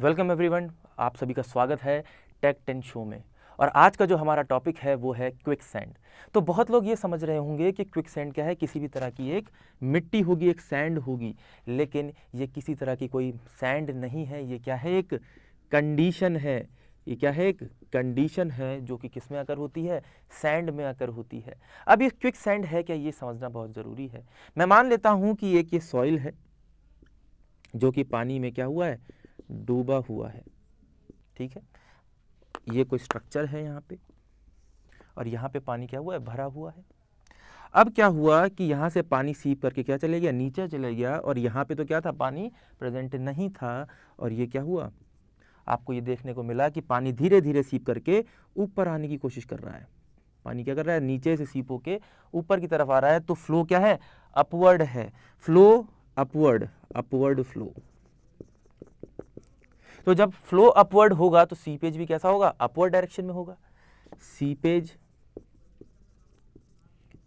welcome everyone आप सभी का स्वागत है टेक टेन शो में और आज का जो हमारा टॉपिक है वो है क्विक सैंड तो बहुत लोग ये समझ रहे होंगे कि क्विक सैंड क्या है किसी भी तरह की एक मिट्टी होगी एक सैंड होगी लेकिन ये किसी तरह की कोई सैंड नहीं है ये क्या है एक कंडीशन है ये क्या है एक कंडीशन है जो कि किस में आकर होती है सैंड में आकर होती है अब ये क्विक सैंड है क्या ये समझना बहुत ज़रूरी है मैं मान लेता हूँ कि एक ये सॉइल है जो कि पानी में क्या हुआ है डूबा हुआ है ठीक है ये कोई स्ट्रक्चर है यहाँ पे और यहाँ पे पानी क्या हुआ है भरा हुआ है अब क्या हुआ कि यहाँ से पानी सीप करके क्या चले गया नीचे चले गया और यहाँ पे तो क्या था पानी प्रेजेंट नहीं था और ये क्या हुआ आपको ये देखने को मिला कि पानी धीरे धीरे सीप करके ऊपर आने की कोशिश कर रहा है पानी क्या कर रहा है नीचे से सीप होके ऊपर की तरफ आ रहा है तो फ्लो क्या है अपवर्ड है फ्लो अपवर्ड अपवर्ड फ्लो तो जब फ्लो अपवर्ड होगा तो सीपेज भी कैसा होगा अपवर्ड डायरेक्शन में होगा सीपेज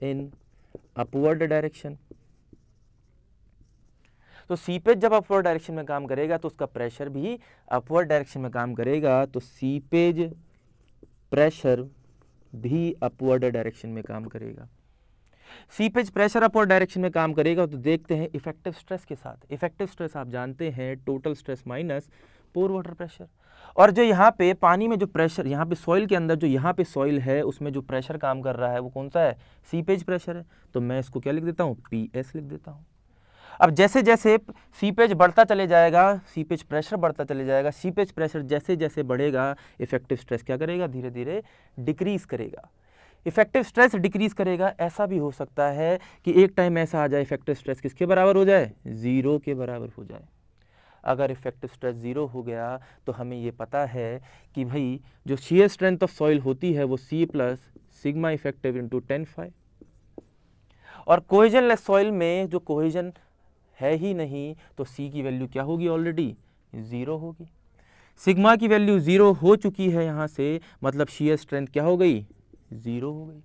इन अपवर्ड डायरेक्शन तो पेज जब अपवर्ड डायरेक्शन में काम करेगा तो उसका प्रेशर भी अपवर्ड डायरेक्शन में काम करेगा तो सीपेज प्रेशर भी अपवर्ड डायरेक्शन में काम करेगा सीपेज प्रेशर अपवर्ड डायरेक्शन में काम करेगा तो देखते हैं इफेक्टिव स्ट्रेस के साथ इफेक्टिव स्ट्रेस आप जानते हैं total stress minus pore water pressure और जो यहाँ पे पानी में जो प्रेशर यहाँ पे सॉइल के अंदर जो यहाँ पे सॉइल है उसमें जो प्रेशर काम कर रहा है वो कौन सा है सीपेज प्रेशर है तो मैं इसको क्या लिख देता हूँ पी एस लिख देता हूँ अब जैसे जैसे सीपेज बढ़ता चले जाएगा सीपेज प्रेशर बढ़ता चले जाएगा सीपेज प्रेशर जैसे जैसे बढ़ेगा इफेक्टिव स्ट्रेस क्या करेगा धीरे धीरे डिक्रीज़ करेगा इफेक्टिव स्ट्रेस डिक्रीज करेगा ऐसा भी हो सकता है कि एक टाइम ऐसा आ जाए इफेक्टिव स्ट्रेस किसके बराबर हो जाए ज़ीरो के बराबर हो जाए अगर इफेक्टिव स्ट्रेस ज़ीरो हो गया तो हमें ये पता है कि भाई जो शेयर स्ट्रेंथ ऑफ सॉइल होती है वो C plus sigma effective into ten five और कोहिजन लेस सॉइल में जो कोहिजन है ही नहीं तो सी की वैल्यू क्या होगी ऑलरेडी ज़ीरो होगी सिग्मा की वैल्यू ज़ीरो हो चुकी है यहाँ से मतलब शेयर स्ट्रेंथ क्या हो गई ज़ीरो हो गई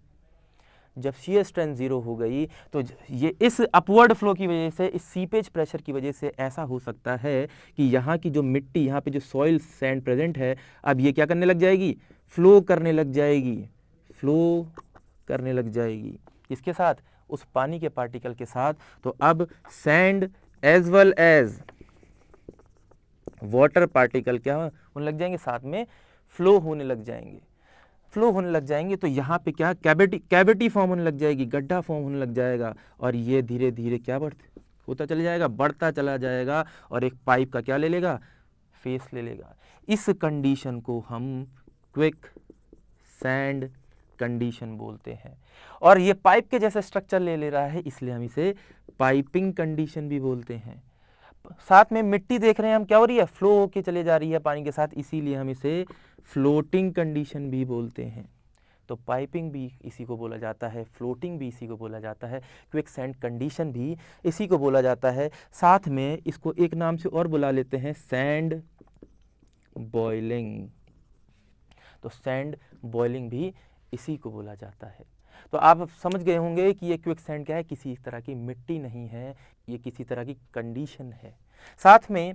जब शीयर स्ट्रेंथ ज़ीरो हो गई तो ये इस अपवर्ड फ्लो की वजह से इस सीपेज प्रेशर की वजह से ऐसा हो सकता है कि यहाँ की जो मिट्टी यहाँ पे जो सॉइल सैंड प्रेजेंट है अब ये क्या करने लग जाएगी फ्लो करने लग जाएगी फ्लो करने लग जाएगी इसके साथ उस पानी के पार्टिकल के साथ तो अब sand as well as water particle क्या उन लग जाएंगे साथ में फ्लो होने लग जाएंगे फ्लो होने लग जाएंगे तो यहाँ पे क्या कैविटी कैविटी फॉर्म होने लग जाएगी गड्ढा फॉर्म होने लग जाएगा और ये धीरे धीरे क्या बढ़ होता चला जाएगा बढ़ता चला जाएगा और एक पाइप का क्या ले लेगा फेस ले लेगा इस कंडीशन को हम क्विक सैंड कंडीशन बोलते हैं और ये पाइप के जैसा स्ट्रक्चर ले ले रहा है इसलिए हम इसे पाइपिंग कंडीशन भी बोलते हैं साथ में मिट्टी देख रहे हैं हम क्या हो रही है फ्लो होके चले जा रही है पानी के साथ इसीलिए हम इसे फ्लोटिंग कंडीशन भी बोलते हैं तो पाइपिंग भी इसी को बोला जाता है फ्लोटिंग भी इसी को बोला जाता है क्विक सैंड कंडीशन भी इसी को बोला जाता है साथ में इसको एक नाम से और बुला लेते हैं सैंड बॉइलिंग तो सैंड बॉइलिंग भी इसी को बोला जाता है तो आप समझ गए होंगे कि ये क्विक सैंड क्या है किसी तरह की मिट्टी नहीं है ये किसी तरह की कंडीशन है साथ में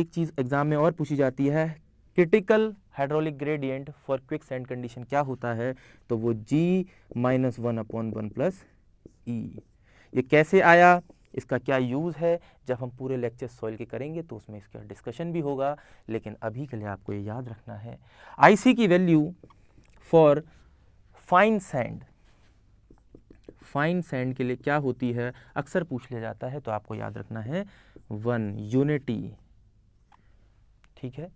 एक चीज़ एग्ज़ाम में और पूछी जाती है critical hydraulic gradient for quick sand condition क्या होता है तो वो G minus one upon one plus e ये कैसे आया इसका क्या यूज़ है जब हम पूरे लेक्चर सॉइल के करेंगे तो उसमें इसका डिस्कशन भी होगा लेकिन अभी के लिए आपको ये याद रखना है आईसी की value for fine sand fine sand के लिए क्या होती है अक्सर पूछ लिया जाता है तो आपको याद रखना है वन यूनिटी ठीक है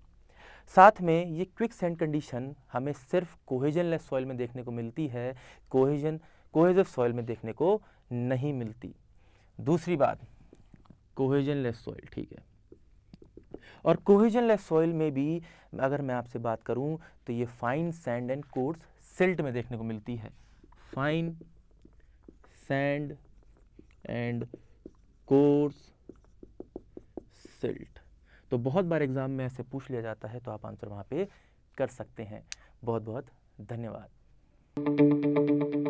साथ में ये क्विक सैंड कंडीशन हमें सिर्फ कोहेजन लेस सॉइल में देखने को मिलती है कोहेजन कोहेजिव सॉइल में देखने को नहीं मिलती दूसरी बात कोहेजन लेस सॉइल ठीक है और कोहिजन लेस सॉइल में भी अगर मैं आपसे बात करूं तो ये fine sand and coarse silt में देखने को मिलती है fine sand and coarse silt तो बहुत बार एग्ज़ाम में ऐसे पूछ लिया जाता है तो आप आंसर वहाँ पे कर सकते हैं बहुत बहुत धन्यवाद